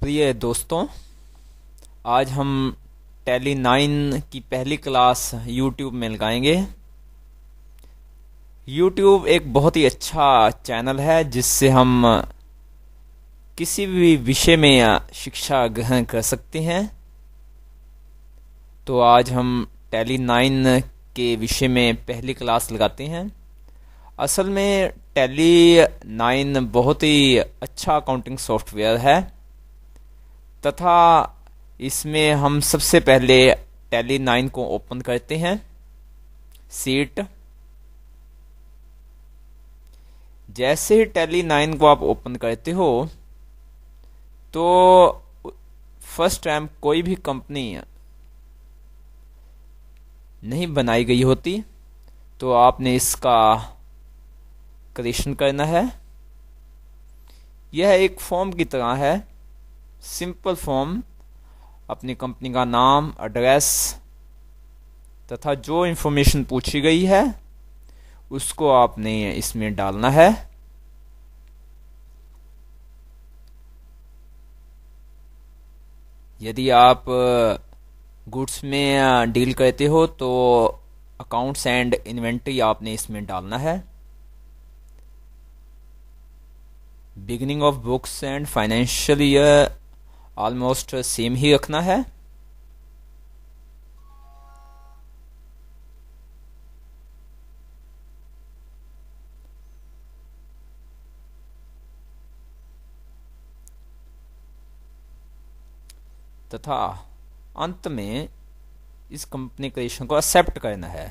प्रिय दोस्तों आज हम टैली नाइन की पहली क्लास यूट्यूब में लगाएंगे यूट्यूब एक बहुत ही अच्छा चैनल है जिससे हम किसी भी विषय में शिक्षा ग्रहण कर सकते हैं तो आज हम टैली नाइन के विषय में पहली क्लास लगाते हैं असल में टैली नाइन बहुत ही अच्छा अकाउंटिंग सॉफ्टवेयर है तथा इसमें हम सबसे पहले टैली नाइन को ओपन करते हैं सीट जैसे ही टैली नाइन को आप ओपन करते हो तो फर्स्ट टाइम कोई भी कंपनी नहीं बनाई गई होती तो आपने इसका क्रिएशन करना है यह एक फॉर्म की तरह है सिंपल फॉर्म अपनी कंपनी का नाम एड्रेस तथा जो इन्फॉर्मेशन पूछी गई है उसको आपने इसमें डालना है यदि आप गुड्स में डील करते हो तो अकाउंट्स एंड इन्वेंट्री आपने इसमें डालना है beginning of books and financial year almost same ही रखना है तथा अंत में इस कंपनी क्रिएशन को एक्सेप्ट करना है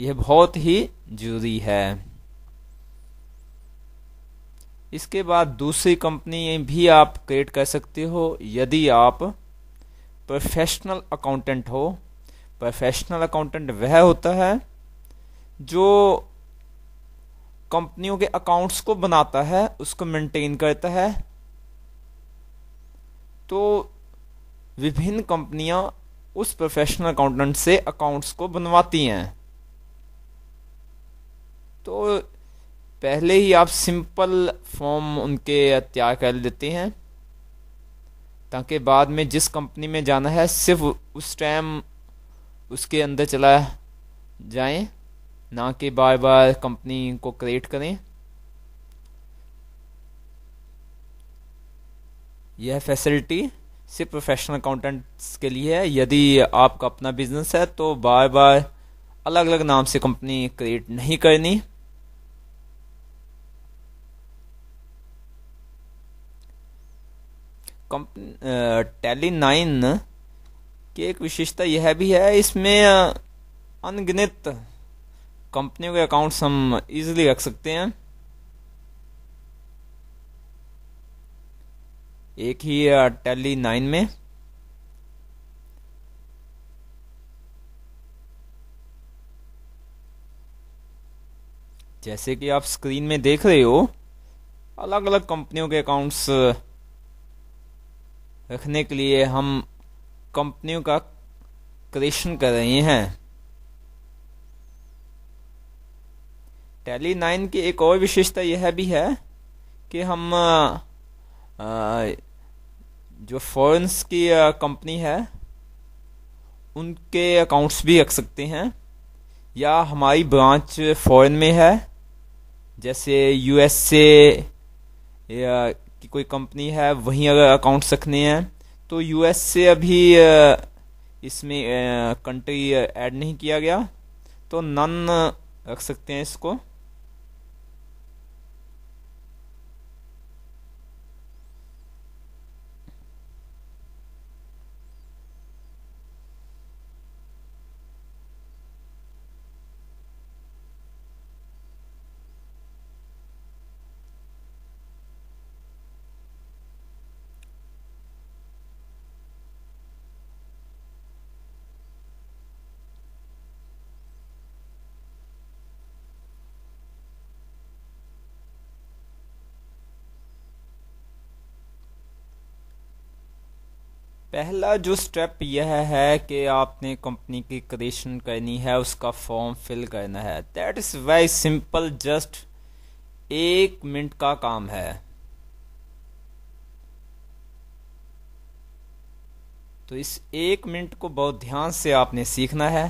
यह बहुत ही जरूरी है इसके बाद दूसरी कंपनी भी आप क्रिएट कर सकते हो यदि आप प्रोफेशनल अकाउंटेंट हो प्रोफेशनल अकाउंटेंट वह होता है जो कंपनियों के अकाउंट्स को बनाता है उसको मेंटेन करता है तो विभिन्न कंपनियां उस प्रोफेशनल अकाउंटेंट से अकाउंट्स को बनवाती हैं तो पहले ही आप सिंपल फॉर्म उनके तैयार कर लेते हैं ताकि बाद में जिस कंपनी में जाना है सिर्फ उस टाइम उसके अंदर चला जाए ना कि बार बार कंपनी को क्रिएट करें यह फैसिलिटी सिर्फ प्रोफेशनल अकाउंटेंट्स के लिए है यदि आपका अपना बिजनेस है तो बार बार अलग अलग नाम से कंपनी क्रिएट नहीं करनी टेली नाइन uh, की एक विशेषता यह भी है इसमें uh, अनगिनत कंपनियों के अकाउंट्स हम इजीली रख सकते हैं एक ही टेली uh, नाइन में जैसे कि आप स्क्रीन में देख रहे हो अलग अलग कंपनियों के अकाउंट्स रखने के लिए हम कंपनियों का क्रिएशन कर रहे हैं टैली नाइन की एक और विशेषता यह भी है कि हम आ, जो फॉरेंस की कंपनी है उनके अकाउंट्स भी रख सकते हैं या हमारी ब्रांच फॉरेन में है जैसे यूएसए या कि कोई कंपनी है वहीं अगर अकाउंट्स रखने हैं तो यूएस से अभी इसमें कंट्री ऐड नहीं किया गया तो नन रख सकते हैं इसको पहला जो स्टेप यह है कि आपने कंपनी की क्रिएशन करनी है उसका फॉर्म फिल करना है that is very simple just एक मिनट का काम है तो इस एक मिनट को बहुत ध्यान से आपने सीखना है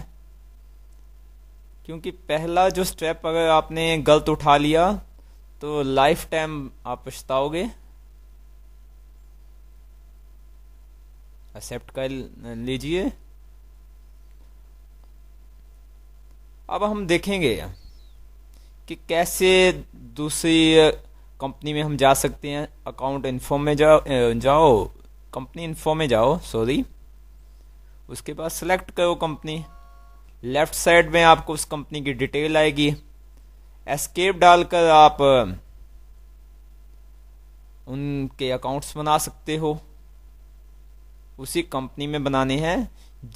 क्योंकि पहला जो स्टेप अगर आपने गलत उठा लिया तो लाइफ टाइम आप पछताओगे एक्सेप्ट कर लीजिए अब हम देखेंगे कि कैसे दूसरी कंपनी में हम जा सकते हैं अकाउंट इन्फो में जाओ जाओ कंपनी इन्फो में जाओ सॉरी उसके बाद सेलेक्ट करो कंपनी लेफ़्ट साइड में आपको उस कंपनी की डिटेल आएगी एस्केप डालकर आप उनके अकाउंट्स बना सकते हो उसी कंपनी में बनाने हैं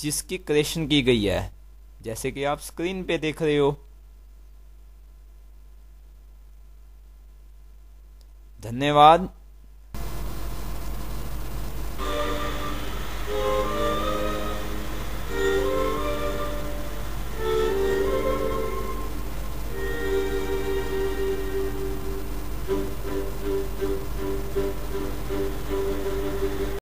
जिसकी क्रिएशन की गई है जैसे कि आप स्क्रीन पे देख रहे हो धन्यवाद